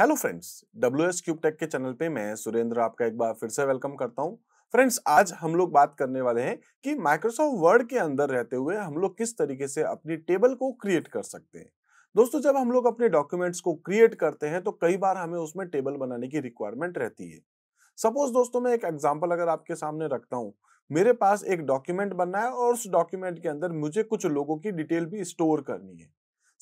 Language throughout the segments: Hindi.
hello friends W S cube tech के चैनल पे मैं सुरेंद्र आपका एक बार फिर से वेलकम करता हूँ फ्रेंड्स आज हम लोग बात करने वाले हैं कि माइक्रोसॉफ्ट वर्ड के अंदर रहते हुए हम लोग किस तरीके से अपनी टेबल को क्रिएट कर सकते हैं दोस्तों जब हम लोग अपने डॉक्यूमेंट्स को क्रिएट करते हैं तो कई बार हमें उसमें टेबल बनाने की रिक्वायरमेंट रहती है सपोज दोस्तों मैं एक एग्जाम्पल अगर आपके सामने रखता हूँ मेरे पास एक डॉक्यूमेंट बनना है और उस डॉक्यूमेंट के अंदर मुझे कुछ लोगों की डिटेल भी स्टोर करनी है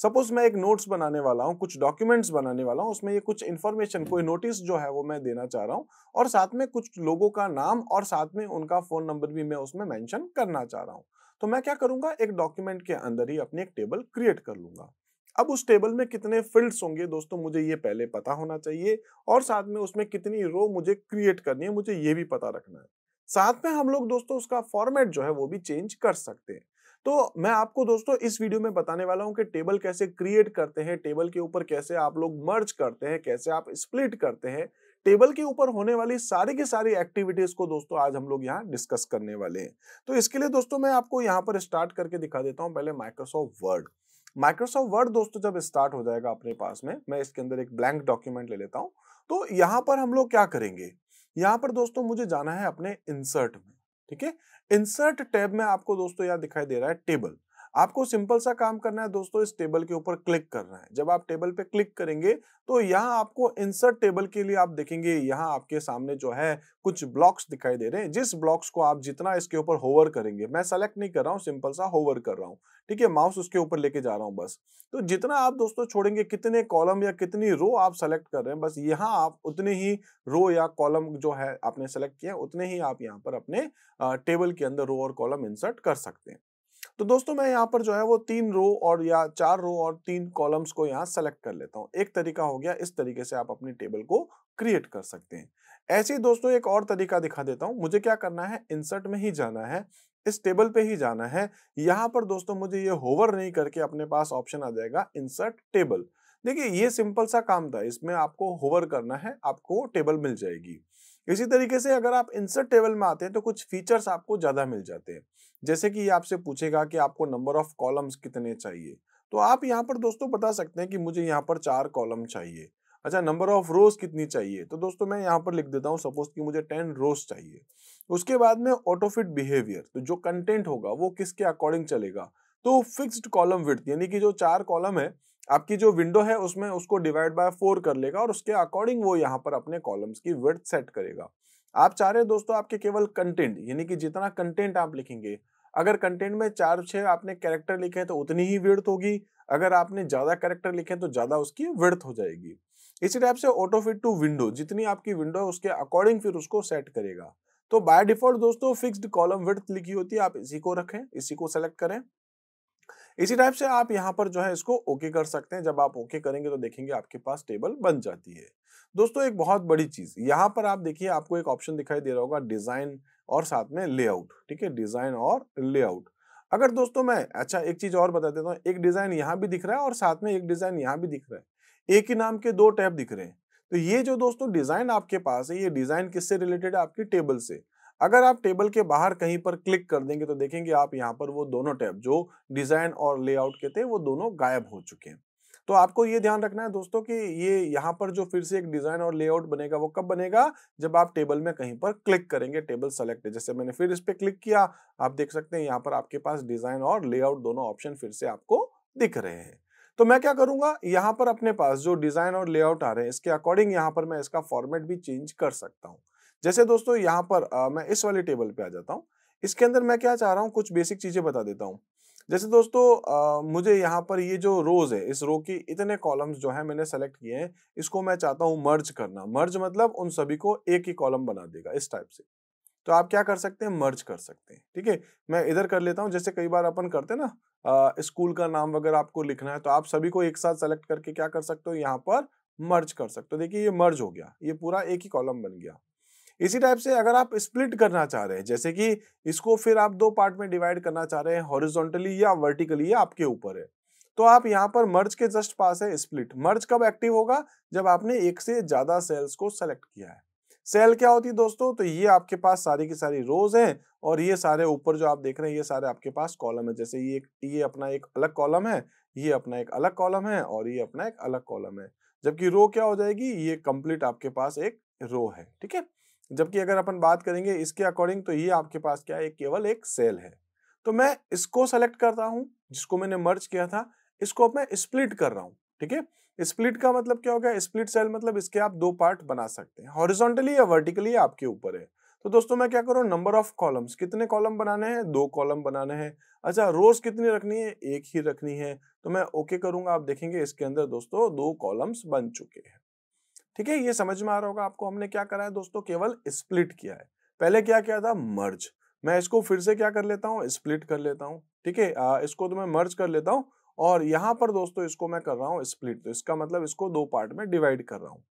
सपोज मैं एक नोट्स बनाने वाला हूँ कुछ डॉक्यूमेंट्स बनाने वाला हूँ उसमें ये कुछ इन्फॉर्मेशन कोई नोटिस जो है वो मैं देना चाह रहा हूँ और साथ में कुछ लोगों का नाम और साथ में उनका फ़ोन नंबर भी मैं उसमें मैंशन करना चाह रहा हूँ तो मैं क्या करूँगा एक डॉक्यूमेंट के अंदर ही अपनी एक टेबल क्रिएट कर लूंगा अब उस टेबल में कितने फील्ड्स होंगे दोस्तों मुझे ये पहले पता होना चाहिए और साथ में उसमें कितनी रो मुझे क्रिएट करनी है मुझे ये भी पता रखना है साथ में हम लोग दोस्तों उसका फॉर्मेट जो है वो भी चेंज कर सकते हैं तो मैं आपको दोस्तों इस वीडियो में बताने वाला हूं कि टेबल कैसे क्रिएट करते हैं टेबल के ऊपर कैसे आप लोग मर्ज करते हैं कैसे आप स्प्लिट करते हैं टेबल के ऊपर होने वाली सारी की सारी एक्टिविटीज को दोस्तों आज हम लोग यहाँ डिस्कस करने वाले हैं तो इसके लिए दोस्तों मैं आपको यहाँ पर स्टार्ट करके दिखा देता हूँ पहले माइक्रोसॉफ्ट वर्ड माइक्रोसॉफ्ट वर्ड दोस्तों जब स्टार्ट हो जाएगा अपने पास में मैं इसके अंदर एक ब्लैंक डॉक्यूमेंट ले लेता हूँ तो यहाँ पर हम लोग क्या करेंगे यहाँ पर दोस्तों मुझे जाना है अपने इंसर्ट में ठीक है इंसर्ट टैब में आपको दोस्तों यहाँ दिखाई दे रहा है टेबल आपको सिंपल सा काम करना है दोस्तों इस टेबल के ऊपर क्लिक करना है जब आप टेबल पे क्लिक करेंगे तो यहाँ आपको इंसर्ट टेबल के लिए आप देखेंगे यहाँ आपके सामने जो है कुछ ब्लॉक्स दिखाई दे रहे हैं जिस ब्लॉक्स को आप जितना इसके ऊपर होवर करेंगे मैं सेलेक्ट नहीं कर रहा हूँ सिंपल सा होवर कर रहा हूँ ठीक है माउस उसके ऊपर लेके जा रहा हूँ बस तो जितना आप दोस्तों छोड़ेंगे कितने कॉलम या कितनी रो आप सेलेक्ट कर रहे हैं बस यहाँ आप उतने ही रो या कॉलम जो है आपने सेलेक्ट किया उतने ही आप यहाँ पर अपने टेबल के अंदर रो और कॉलम इंसर्ट कर सकते हैं तो दोस्तों मैं यहाँ पर जो है वो तीन रो और या चार रो और तीन कॉलम्स को यहाँ सेलेक्ट कर लेता हूँ एक तरीका हो गया इस तरीके से आप अपनी टेबल को क्रिएट कर सकते हैं ऐसे ही दोस्तों एक और तरीका दिखा देता हूँ मुझे क्या करना है इंसर्ट में ही जाना है इस टेबल पे ही जाना है यहाँ पर दोस्तों मुझे ये होवर नहीं करके अपने पास ऑप्शन आ जाएगा इंसर्ट टेबल देखिए ये सिंपल सा काम था इसमें आपको होवर करना है आपको टेबल मिल जाएगी इसी तरीके से अगर आप इंसर्ट टेबल में आते हैं तो कुछ फीचर्स आपको ज़्यादा मिल जाते हैं जैसे कि ये आपसे पूछेगा कि आपको नंबर ऑफ कॉलम्स कितने चाहिए तो आप यहाँ पर दोस्तों बता सकते हैं कि मुझे यहाँ पर चार कॉलम चाहिए अच्छा नंबर ऑफ रोज कितनी चाहिए तो दोस्तों मैं यहाँ पर लिख देता हूँ सपोज कि मुझे टेन रोज चाहिए उसके बाद में ऑटोफिट बिहेवियर तो जो कंटेंट होगा वो किसके अकॉर्डिंग चलेगा तो फिक्स्ड कॉलम विथ यानी कि जो चार कॉलम है आपकी जो विंडो है उसमें उसको डिवाइड बाय फोर कर लेगा और उसके अकॉर्डिंग वो यहाँ पर अपने कॉलम्स की वर्थ सेट करेगा आप चाह रहे हैं दोस्तों आपके केवल कंटेंट यानी कि जितना कंटेंट आप लिखेंगे अगर कंटेंट में चार छः आपने कैरेक्टर लिखे हैं तो उतनी ही वर्थ होगी अगर आपने ज़्यादा कैरेक्टर लिखे हैं तो ज़्यादा उसकी वर्थ हो जाएगी इसी टाइप से ऑटो फिट टू विंडो जितनी आपकी विंडो है उसके अकॉर्डिंग फिर उसको सेट करेगा तो बाय डिफॉल्ट दोस्तों फिक्स्ड कॉलम वर्थ लिखी होती है आप इसी को रखें इसी को सेलेक्ट करें इसी टाइप से आप यहाँ पर जो है इसको ओके कर सकते हैं जब आप ओके करेंगे तो देखेंगे आपके पास टेबल बन जाती है दोस्तों एक बहुत बड़ी चीज़ यहाँ पर आप देखिए आपको एक ऑप्शन दिखाई दे रहा होगा डिज़ाइन और साथ में लेआउट ठीक है डिज़ाइन और लेआउट अगर दोस्तों मैं अच्छा एक चीज़ और बता देता हूँ एक डिज़ाइन यहाँ भी दिख रहा है और साथ में एक डिज़ाइन यहाँ भी दिख रहा है एक ही नाम के दो टैब दिख रहे हैं तो ये जो दोस्तों डिज़ाइन आपके पास है ये डिज़ाइन किससे रिलेटेड है आपकी टेबल से अगर आप टेबल के बाहर कहीं पर क्लिक कर देंगे तो देखेंगे आप यहाँ पर वो दोनों टैब जो डिज़ाइन और लेआउट के थे वो दोनों गायब हो चुके हैं तो आपको ये ध्यान रखना है दोस्तों कि ये यहाँ पर जो फिर से एक डिज़ाइन और लेआउट बनेगा वो कब बनेगा जब आप टेबल में कहीं पर क्लिक करेंगे टेबल सेलेक्ट जैसे मैंने फिर इस पर क्लिक किया आप देख सकते हैं यहाँ पर आपके पास डिज़ाइन और लेआउट दोनों ऑप्शन फिर से आपको दिख रहे हैं तो मैं क्या करूंगा यहाँ पर अपने पास जो डिज़ाइन और लेआउट आ रहे हैं इसके अकॉर्डिंग यहाँ पर मैं इसका फॉर्मेट भी चेंज कर सकता हूँ जैसे दोस्तों यहाँ पर आ, मैं इस वाले टेबल पे आ जाता हूँ इसके अंदर मैं क्या चाह रहा हूँ कुछ बेसिक चीज़ें बता देता हूँ जैसे दोस्तों आ, मुझे यहाँ पर ये जो रोज है इस रो की इतने कॉलम्स जो है मैंने सेलेक्ट किए हैं इसको मैं चाहता हूँ मर्ज करना मर्ज मतलब उन सभी को एक ही कॉलम बना देगा इस टाइप से तो आप क्या कर सकते हैं मर्ज कर सकते हैं ठीक है मैं इधर कर लेता हूँ जैसे कई बार अपन करते हैं ना स्कूल का नाम वगैरह आपको लिखना है तो आप सभी को एक साथ सेलेक्ट करके क्या कर सकते हो यहाँ पर मर्ज कर सकते हो देखिए ये मर्ज हो गया ये पूरा एक ही कॉलम बन गया इसी टाइप से अगर आप स्प्लिट करना चाह रहे हैं जैसे कि इसको फिर आप दो पार्ट में डिवाइड करना चाह रहे हैं हॉरिजॉन्टली या वर्टिकली या आपके ऊपर है तो आप यहाँ पर मर्ज के जस्ट पास है स्प्लिट मर्ज कब एक्टिव होगा जब आपने एक से ज्यादा सेल्स को सेलेक्ट किया है सेल क्या होती है दोस्तों तो ये आपके पास सारी की सारी रोज हैं और ये सारे ऊपर जो आप देख रहे हैं ये सारे आपके पास कॉलम है जैसे ये ये अपना एक अलग कॉलम है ये अपना एक अलग कॉलम है और ये अपना एक अलग कॉलम है जबकि रो क्या हो जाएगी ये कंप्लीट आपके पास एक रो है ठीक है जबकि अगर अपन बात करेंगे इसके अकॉर्डिंग तो ये आपके पास क्या है केवल एक सेल है तो मैं इसको सेलेक्ट करता हूँ जिसको मैंने मर्ज किया था इसको अब मैं स्प्लिट कर रहा हूँ ठीक है स्प्लिट का मतलब क्या हो गया स्प्लिट सेल मतलब इसके आप दो पार्ट बना सकते हैं हॉरिजॉन्टली या वर्टिकली आपके ऊपर है तो दोस्तों मैं क्या करूँ नंबर ऑफ कॉलम्स कितने कॉलम बनाने हैं दो कॉलम बनाने हैं अच्छा रोज कितनी रखनी है एक ही रखनी है तो मैं ओके करूंगा आप देखेंगे इसके अंदर दोस्तों दो कॉलम्स बन चुके हैं ठीक है ये समझ में आ रहा होगा आपको हमने क्या करा है दोस्तों केवल स्प्लिट किया है पहले क्या किया था मर्ज मैं इसको फिर से क्या कर लेता हूँ स्प्लिट कर लेता हूँ ठीक है इसको तो मैं मर्ज कर लेता हूँ और यहां पर दोस्तों इसको मैं कर रहा हूँ स्प्लिट तो इसका मतलब इसको दो पार्ट में डिवाइड कर रहा हूँ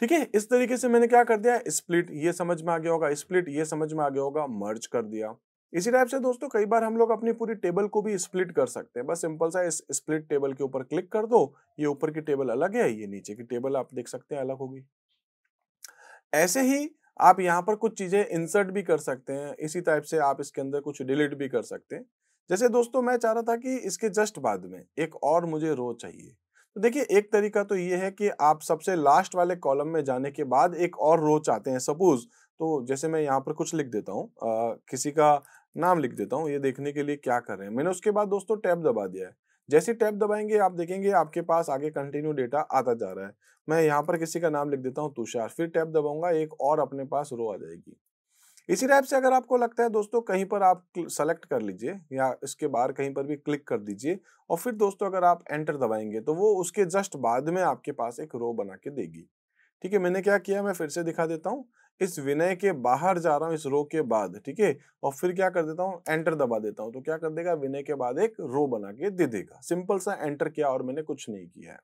ठीक है इस तरीके से मैंने क्या कर दिया स्प्लिट ये समझ में आ गया होगा स्प्लिट ये समझ में आ गया होगा मर्ज कर दिया इसी टाइप से दोस्तों कई बार हम लोग अपनी पूरी टेबल को भी स्प्लिट कर सकते हैं बस सिंपल सा इस स्प्लिट टेबल के ऊपर क्लिक कर दो ये ऊपर की टेबल अलग है ये नीचे की टेबल आप देख सकते हैं अलग होगी ऐसे ही आप यहाँ पर कुछ चीज़ें इंसर्ट भी कर सकते हैं इसी टाइप से आप इसके अंदर कुछ डिलीट भी कर सकते हैं जैसे दोस्तों मैं चाह रहा था कि इसके जस्ट बाद में एक और मुझे रो चाहिए तो देखिए एक तरीका तो ये है कि आप सबसे लास्ट वाले कॉलम में जाने के बाद एक और रो चाहते हैं सपोज तो जैसे मैं यहाँ पर कुछ लिख देता हूँ किसी का नाम लिख देता हूँ ये देखने के लिए क्या कर रहे हैं मैंने उसके बाद दोस्तों टैब दबा दिया है जैसे टैब दबाएंगे आप देखेंगे आपके पास आगे कंटिन्यू डेटा आता जा रहा है मैं यहाँ पर किसी का नाम लिख देता हूँ तुषार फिर टैब दबाऊंगा एक और अपने पास रो आ जाएगी इसी टाइप से अगर आपको लगता है दोस्तों कहीं पर आप सेलेक्ट कर लीजिए या इसके बाहर कहीं पर भी क्लिक कर दीजिए और फिर दोस्तों अगर आप एंटर दबाएंगे तो वो उसके जस्ट बाद में आपके पास एक रो बना के देगी ठीक है मैंने क्या किया मैं फिर से दिखा देता हूँ इस विनय के बाहर जा रहा हूँ इस रो के बाद ठीक है और फिर क्या कर देता हूँ एंटर दबा देता हूँ तो क्या कर देगा विनय के बाद एक रो बना के दे देगा सिंपल सा एंटर किया और मैंने कुछ नहीं किया है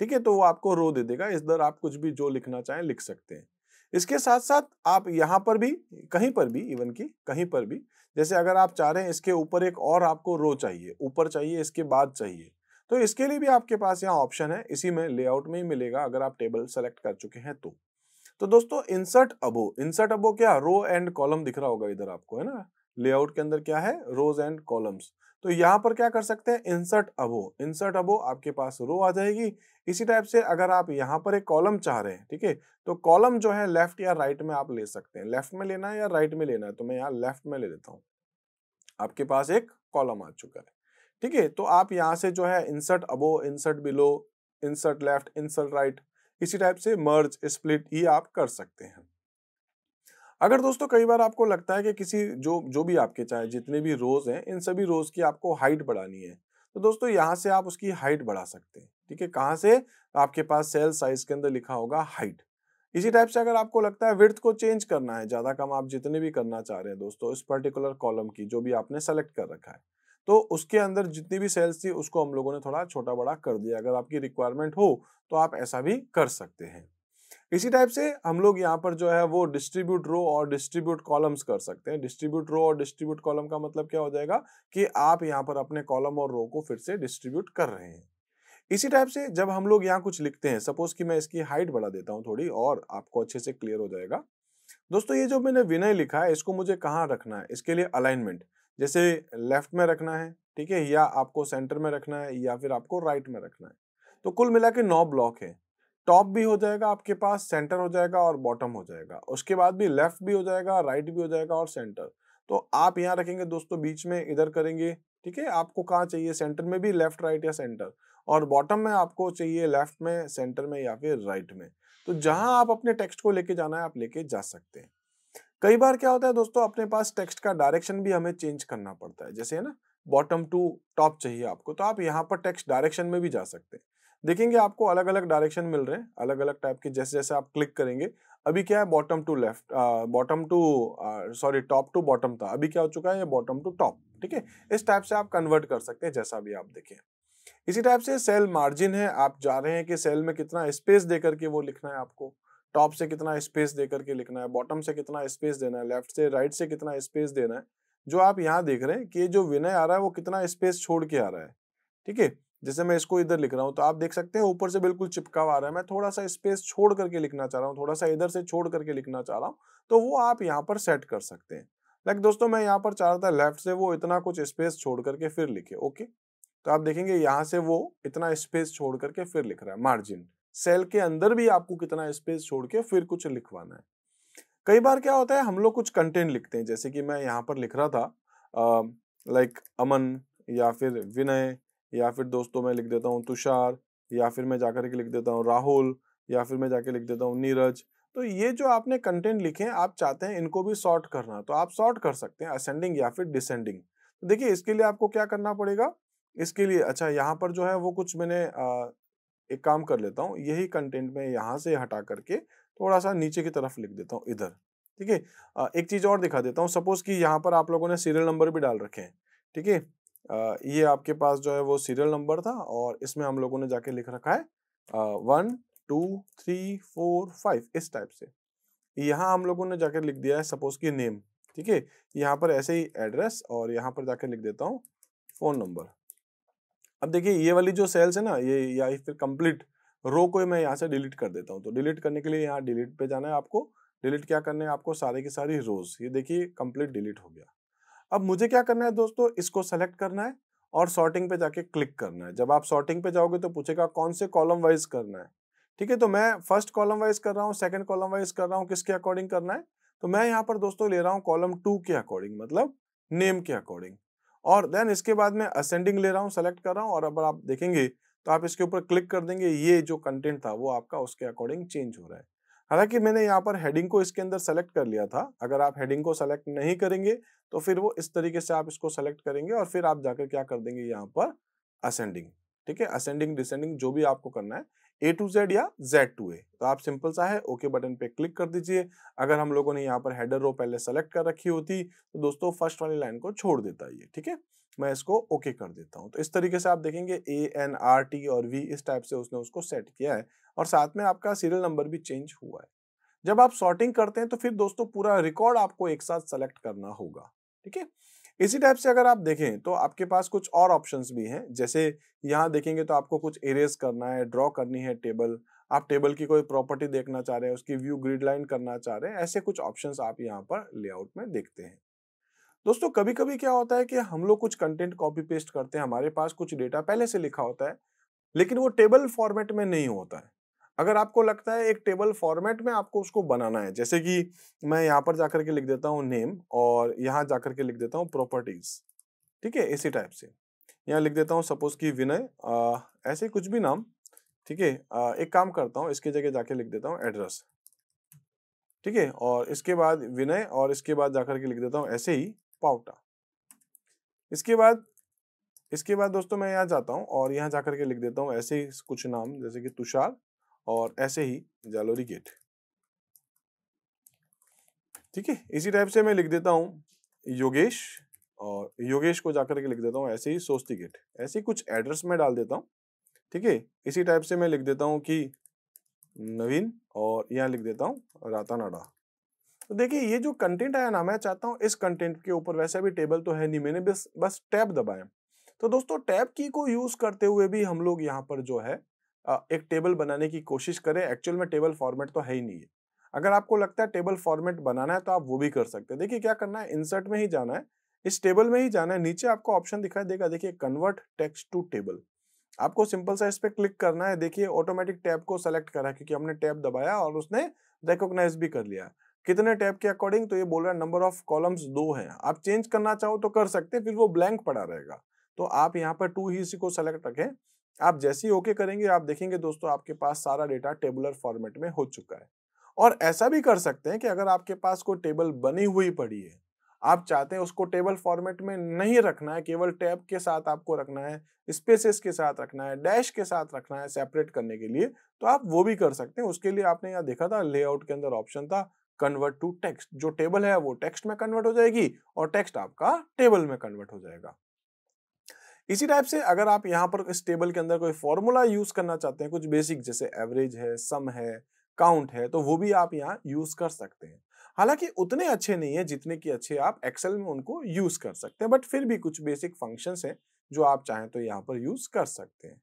ठीक है तो वो आपको रो दे देगा इस दर आप कुछ भी जो लिखना चाहें लिख सकते हैं इसके साथ साथ आप यहाँ पर भी कहीं पर भी इवन की कहीं पर भी जैसे अगर आप चाह रहे हैं इसके ऊपर एक और आपको रो चाहिए ऊपर चाहिए इसके बाद चाहिए तो इसके लिए भी आपके पास यहाँ ऑप्शन है इसी में लेआउट में ही मिलेगा अगर आप टेबल सेलेक्ट कर चुके हैं तो तो दोस्तों इंसर्ट अबो इंसर्ट अबो क्या रो एंड कॉलम दिख रहा होगा इधर आपको है ना लेआउट के अंदर क्या है रोज एंड कॉलम्स तो यहाँ पर क्या कर सकते हैं इंसर्ट अबो इंसर्ट अबो आपके पास रो आ जाएगी इसी टाइप से अगर आप यहाँ पर एक कॉलम चाह रहे हैं ठीक है तो कॉलम जो है लेफ्ट या राइट में आप ले सकते हैं लेफ्ट में लेना है या राइट में लेना है तो मैं यहाँ लेफ्ट में ले लेता हूँ आपके पास एक कॉलम आ चुका है ठीक है तो आप यहाँ से जो है insert above insert below insert left insert right इसी टाइप से मर्ज स्प्लिट ये आप कर सकते हैं अगर दोस्तों कई बार आपको लगता है कि किसी जो जो भी आपके चाहे जितने भी रोज हैं इन सभी रोज की आपको हाइट बढ़ानी है तो दोस्तों यहाँ से आप उसकी हाइट बढ़ा सकते हैं ठीक है कहाँ से आपके पास सेल साइज के अंदर लिखा होगा हाइट इसी टाइप से अगर आपको लगता है विर्थ को चेंज करना है ज़्यादा कम आप जितने भी करना चाह रहे हैं दोस्तों इस पर्टिकुलर कॉलम की जो भी आपने सेलेक्ट कर रखा है तो उसके अंदर जितनी भी सेल्स थी उसको हम लोगों ने थोड़ा छोटा बड़ा कर दिया अगर आपकी रिक्वायरमेंट हो तो आप ऐसा भी कर सकते हैं इसी टाइप से हम लोग यहाँ पर जो है वो डिस्ट्रीब्यूट रो और डिस्ट्रीब्यूट कॉलम्स कर सकते हैं डिस्ट्रीब्यूट रो और डिस्ट्रीब्यूट कॉलम का मतलब क्या हो जाएगा कि आप यहाँ पर अपने कॉलम और रो को फिर से डिस्ट्रीब्यूट कर रहे हैं इसी टाइप से जब हम लोग यहाँ कुछ लिखते हैं सपोज कि मैं इसकी हाइट बढ़ा देता हूँ थोड़ी और आपको अच्छे से क्लियर हो जाएगा दोस्तों ये जो मैंने विनय लिखा है इसको मुझे कहाँ रखना है इसके लिए अलाइनमेंट जैसे लेफ्ट में रखना है ठीक है या आपको सेंटर में रखना है या फिर आपको राइट में रखना है तो कुल मिला के नौ ब्लॉक है टॉप भी हो जाएगा आपके पास सेंटर हो जाएगा और बॉटम हो जाएगा उसके बाद भी लेफ्ट भी हो जाएगा राइट भी हो जाएगा और सेंटर तो आप यहाँ रखेंगे दोस्तों बीच में इधर करेंगे ठीक है आपको कहाँ चाहिए सेंटर में भी लेफ्ट राइट या सेंटर और बॉटम में आपको चाहिए लेफ्ट में सेंटर में या फिर राइट में तो जहां आप अपने टेक्स्ट को लेके जाना है आप लेके जा सकते हैं कई बार क्या होता है दोस्तों अपने पास टेक्स्ट का डायरेक्शन भी हमें चेंज करना पड़ता है जैसे है ना बॉटम टू टॉप चाहिए आपको तो आप यहाँ पर टेक्स्ट डायरेक्शन में भी जा सकते हैं देखेंगे आपको अलग अलग डायरेक्शन मिल रहे हैं अलग अलग टाइप के जैसे जैसे आप क्लिक करेंगे अभी क्या है bottom to left bottom to sorry top to bottom था अभी क्या हो चुका है ये बॉटम टू टॉप ठीक है इस टाइप से आप कन्वर्ट कर सकते हैं जैसा भी आप देखें इसी टाइप से सेल मार्जिन है आप जा रहे हैं कि सेल में कितना स्पेस देकर के वो लिखना है आपको टॉप से कितना स्पेस दे करके लिखना है बॉटम से कितना स्पेस देना है लेफ्ट से राइट से कितना स्पेस देना है जो आप यहाँ देख रहे हैं कि जो विनय आ रहा है वो कितना स्पेस छोड़ के आ रहा है ठीक है जैसे मैं इसको इधर लिख रहा हूँ तो आप देख सकते हैं ऊपर से बिल्कुल चिपका हुआ रहा है मैं थोड़ा सा स्पेस छोड़ करके लिखना चाह रहा हूँ थोड़ा सा इधर से छोड़ करके लिखना चाह रहा हूँ तो वो आप यहाँ पर सेट कर सकते हैं लाइक दोस्तों मैं यहाँ पर चाह रहा था लेफ्ट से वो इतना कुछ स्पेस छोड़ करके फिर लिखे ओके तो आप देखेंगे यहाँ से वो इतना स्पेस छोड़ करके फिर लिख रहा है मार्जिन सेल के अंदर भी आपको कितना स्पेस छोड़ के फिर कुछ लिखवाना है कई बार क्या होता है हम लोग कुछ कंटेंट लिखते हैं जैसे कि मैं यहाँ पर लिख रहा था लाइक अमन या फिर विनय या फिर दोस्तों मैं लिख देता हूँ तुषार या फिर मैं जाकर के लिख देता हूँ राहुल या फिर मैं जाके लिख देता हूँ नीरज तो ये जो आपने कंटेंट लिखे हैं आप चाहते हैं इनको भी सॉर्ट करना तो आप सॉर्ट कर सकते हैं असेंडिंग या फिर डिसेंडिंग तो देखिए इसके लिए आपको क्या करना पड़ेगा इसके लिए अच्छा यहाँ पर जो है वो कुछ मैंने एक काम कर लेता हूँ यही कंटेंट मैं यहाँ से हटा करके थोड़ा सा नीचे की तरफ लिख देता हूँ इधर ठीक है एक चीज़ और दिखा देता हूँ सपोज कि यहाँ पर आप लोगों ने सीरियल नंबर भी डाल रखे हैं ठीक है ये आपके पास जो है वो सीरियल नंबर था और इसमें हम लोगों ने जाके लिख रखा है one two three four five इस टाइप से यहाँ हम लोगों ने जाके लिख दिया है सपोज कि नेम ठीक है यहाँ पर ऐसे ही एड्रेस और यहाँ पर जाके लिख देता हूँ फ़ोन नंबर अब देखिए ये वाली जो सेल्स है ना ये या फिर कंप्लीट रो को मैं यहाँ से डिलीट कर देता हूँ तो डिलीट करने के लिए यहाँ डिलीट पे जाना है आपको डिलीट क्या करना है आपको सारे की सारी रोज ये देखिए कंप्लीट डिलीट हो गया अब मुझे क्या करना है दोस्तों इसको सेलेक्ट करना है और सॉर्टिंग पे जाके क्लिक करना है जब आप सॉर्टिंग पे जाओगे तो पूछेगा कौन से कॉलम वाइज करना है ठीक है तो मैं फर्स्ट कॉलम वाइज कर रहा हूँ सेकंड कॉलम वाइज कर रहा हूँ किसके अकॉर्डिंग करना है तो मैं यहाँ पर दोस्तों ले रहा हूँ कॉलम टू के अकॉर्डिंग मतलब नेम के अकॉर्डिंग और देन इसके बाद मैं असेंडिंग ले रहा हूँ सेलेक्ट कर रहा हूँ और अगर आप देखेंगे तो आप इसके ऊपर क्लिक कर देंगे ये जो कंटेंट था वो आपका उसके अकॉर्डिंग चेंज हो रहा है हालांकि मैंने यहाँ पर हेडिंग को इसके अंदर सेलेक्ट कर लिया था अगर आप हेडिंग को सेलेक्ट नहीं करेंगे तो फिर वो इस तरीके से आप इसको सेलेक्ट करेंगे और फिर आप जाकर क्या कर देंगे यहाँ पर असेंडिंग ठीक है असेंडिंग डिसेंडिंग जो भी आपको करना है ए टू जेड या जेड टू ए तो आप सिंपल सा है ओके बटन पे क्लिक कर दीजिए अगर हम लोगों ने यहाँ पर हेडर रो पहले सेलेक्ट कर रखी होती तो दोस्तों फर्स्ट वाली लाइन को छोड़ देता है ये ठीक है मैं इसको ओके okay कर देता हूँ तो इस तरीके से आप देखेंगे ए एन आर टी और वी इस टाइप से उसने उसको सेट किया है और साथ में आपका सीरियल नंबर भी चेंज हुआ है जब आप सॉर्टिंग करते हैं तो फिर दोस्तों पूरा रिकॉर्ड आपको एक साथ सेलेक्ट करना होगा ठीक है इसी टाइप से अगर आप देखें तो आपके पास कुछ और ऑप्शंस भी हैं जैसे यहाँ देखेंगे तो आपको कुछ इरेज करना है ड्रॉ करनी है टेबल आप टेबल की कोई प्रॉपर्टी देखना चाह रहे हैं उसकी व्यू ग्रिड लाइन करना चाह रहे हैं ऐसे कुछ ऑप्शंस आप यहाँ पर लेआउट में देखते हैं दोस्तों कभी कभी क्या होता है कि हम लोग कुछ कंटेंट कॉपी पेस्ट करते हैं हमारे पास कुछ डेटा पहले से लिखा होता है लेकिन वो टेबल फॉर्मेट में नहीं होता है अगर आपको लगता है एक टेबल फॉर्मेट में आपको उसको बनाना है जैसे कि मैं यहाँ पर जाकर के लिख देता हूँ नेम और यहाँ जाकर के लिख देता हूँ प्रॉपर्टीज ठीक है इसी टाइप से यहाँ लिख देता हूँ सपोज कि विनय ऐसे कुछ भी नाम ठीक है एक काम करता हूँ इसकी जगह जाके लिख देता हूँ एड्रेस ठीक है और इसके बाद विनय और इसके बाद जाकर के लिख देता हूँ ऐसे ही पाउटा इसके बाद इसके बाद दोस्तों मैं यहाँ जाता हूँ और यहाँ जाकर के लिख देता हूँ ऐसे ही कुछ नाम जैसे कि तुषार और ऐसे ही जालोरी गेट ठीक है इसी टाइप से मैं लिख देता हूँ योगेश और योगेश को जाकर के लिख देता हूँ ऐसे ही सोस्ती गेट ऐसे ही कुछ एड्रेस में डाल देता हूँ ठीक है इसी टाइप से मैं लिख देता हूं कि नवीन और यहाँ लिख देता हूँ रातानाडा तो देखिए ये जो कंटेंट आया ना मैं चाहता हूं इस कंटेंट के ऊपर वैसे भी टेबल तो है नहीं मैंने बस बस टैब दबाया तो दोस्तों टैब की को यूज करते हुए भी हम लोग यहाँ पर जो है एक टेबल बनाने की कोशिश करें एक्चुअल में टेबल फॉर्मेट तो है ही नहीं है अगर आपको लगता है टेबल फॉर्मेट बनाना है तो आप वो भी कर सकते हैं देखिए क्या करना है इंसर्ट में ही जाना है इस टेबल में ही जाना है नीचे आपको ऑप्शन दिखाई देगा देखिए कन्वर्ट टेक्स्ट टू टेबल आपको सिंपल सा इस पर क्लिक करना है देखिए ऑटोमेटिक टैब को सेलेक्ट करा क्योंकि हमने टैब दबाया और उसने रिकोगनाइज भी कर लिया कितने टैब के अकॉर्डिंग तो ये बोल रहा है नंबर ऑफ कॉलम्स दो हैं आप चेंज करना चाहो तो कर सकते हैं फिर वो ब्लैंक पड़ा रहेगा तो आप यहाँ पर टू ही इसी को सेलेक्ट रखें आप जैसे ही ओके करेंगे आप देखेंगे दोस्तों आपके पास सारा डेटा टेबुलर फॉर्मेट में हो चुका है और ऐसा भी कर सकते हैं कि अगर आपके पास कोई टेबल बनी हुई पड़ी है आप चाहते हैं उसको टेबल फॉर्मेट में नहीं रखना है केवल टैब के साथ आपको रखना है स्पेसेस के साथ रखना है डैश के साथ रखना है सेपरेट करने के लिए तो आप वो भी कर सकते हैं उसके लिए आपने यहाँ देखा था लेआउट के अंदर ऑप्शन था कन्वर्ट टू टेक्स्ट जो टेबल है वो टेक्स्ट में कन्वर्ट हो जाएगी और टेक्स्ट आपका टेबल में कन्वर्ट हो जाएगा इसी टाइप से अगर आप यहाँ पर इस टेबल के अंदर कोई फॉर्मूला यूज करना चाहते हैं कुछ बेसिक जैसे एवरेज है सम है काउंट है तो वो भी आप यहाँ यूज कर सकते हैं हालांकि उतने अच्छे नहीं है जितने की अच्छे आप एक्सेल में उनको यूज कर सकते हैं बट फिर भी कुछ बेसिक फंक्शन है जो आप चाहें तो यहाँ पर यूज कर सकते हैं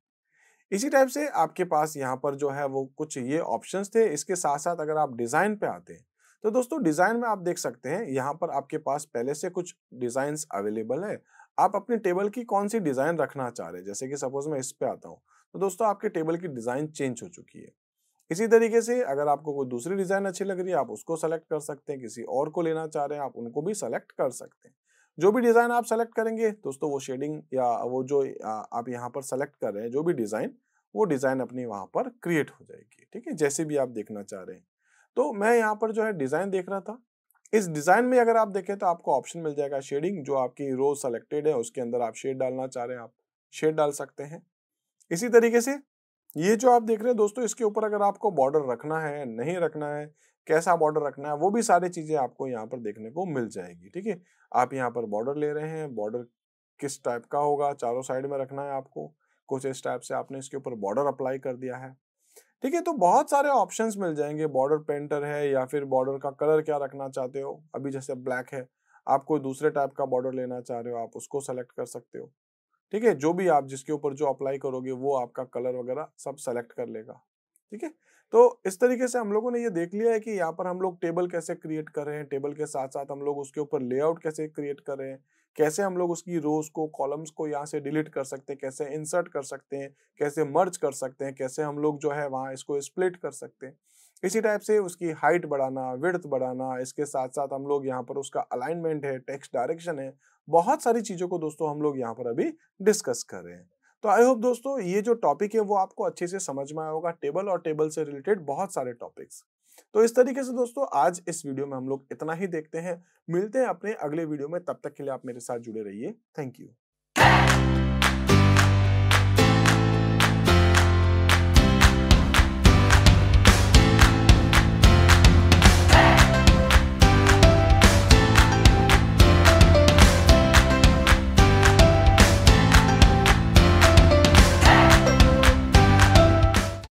इसी टाइप से आपके पास यहाँ पर जो है वो कुछ ये ऑप्शन थे इसके साथ साथ अगर आप डिज़ाइन पे आते हैं तो दोस्तों डिज़ाइन में आप देख सकते हैं यहाँ पर आपके पास पहले से कुछ डिजाइन अवेलेबल है आप अपने टेबल की कौन सी डिज़ाइन रखना चाह रहे हैं जैसे कि सपोज मैं इस पर आता हूँ तो दोस्तों आपके टेबल की डिज़ाइन चेंज हो चुकी है इसी तरीके से अगर आपको कोई दूसरी डिज़ाइन अच्छी लग रही है आप उसको सेलेक्ट कर सकते हैं किसी और को लेना चाह रहे हैं आप उनको भी सेलेक्ट कर सकते हैं जो भी डिज़ाइन आप सेलेक्ट करेंगे दोस्तों वो शेडिंग या वो जो आप यहाँ पर सेलेक्ट कर रहे हैं जो भी डिज़ाइन वो डिज़ाइन अपनी वहाँ पर क्रिएट हो जाएगी ठीक है जैसे भी आप देखना चाह रहे हैं तो मैं यहाँ पर जो है डिज़ाइन देख रहा था इस डिज़ाइन में अगर आप देखें तो आपको ऑप्शन मिल जाएगा शेडिंग जो आपकी रोज सेलेक्टेड है उसके अंदर आप शेड डालना चाह रहे हैं आप शेड डाल सकते हैं इसी तरीके से ये जो आप देख रहे हैं दोस्तों इसके ऊपर अगर आपको बॉर्डर रखना है नहीं रखना है कैसा बॉर्डर रखना है वो भी सारी चीज़ें आपको यहाँ पर देखने को मिल जाएगी ठीक है आप यहाँ पर बॉर्डर ले रहे हैं बॉर्डर किस टाइप का होगा चारों साइड में रखना है आपको कुछ इस टाइप से आपने इसके ऊपर बॉर्डर अप्लाई कर दिया है ठीक है तो बहुत सारे ऑप्शंस मिल जाएंगे बॉर्डर पेंटर है या फिर बॉर्डर का कलर क्या रखना चाहते हो अभी जैसे ब्लैक है आप कोई दूसरे टाइप का बॉर्डर लेना चाह रहे हो आप उसको सेलेक्ट कर सकते हो ठीक है जो भी आप जिसके ऊपर जो अप्लाई करोगे वो आपका कलर वगैरह सब सेलेक्ट कर लेगा ठीक है तो इस तरीके से हम लोगों ने ये देख लिया है कि यहाँ पर हम लोग टेबल कैसे क्रिएट कर रहे हैं टेबल के साथ साथ हम लोग उसके ऊपर लेआउट कैसे क्रिएट कर रहे हैं कैसे हम लोग उसकी रोज को कॉलम्स को यहाँ से डिलीट कर सकते हैं कैसे इंसर्ट कर सकते हैं कैसे मर्ज कर सकते हैं कैसे हम लोग जो है वहाँ इसको स्प्लिट कर सकते हैं इसी टाइप से उसकी हाइट बढ़ाना विड्थ बढ़ाना इसके साथ साथ हम लोग यहाँ पर उसका अलाइनमेंट है टेक्स्ट डायरेक्शन है बहुत सारी चीज़ों को दोस्तों हम लोग यहाँ पर अभी डिस्कस कर रहे हैं तो आई होप दोस्तों ये जो टॉपिक है वो आपको अच्छे से समझ में आया होगा टेबल और टेबल से रिलेटेड बहुत सारे टॉपिक्स तो इस तरीके से दोस्तों आज इस वीडियो में हम लोग इतना ही देखते हैं मिलते हैं अपने अगले वीडियो में तब तक के लिए आप मेरे साथ जुड़े रहिए थैंक यू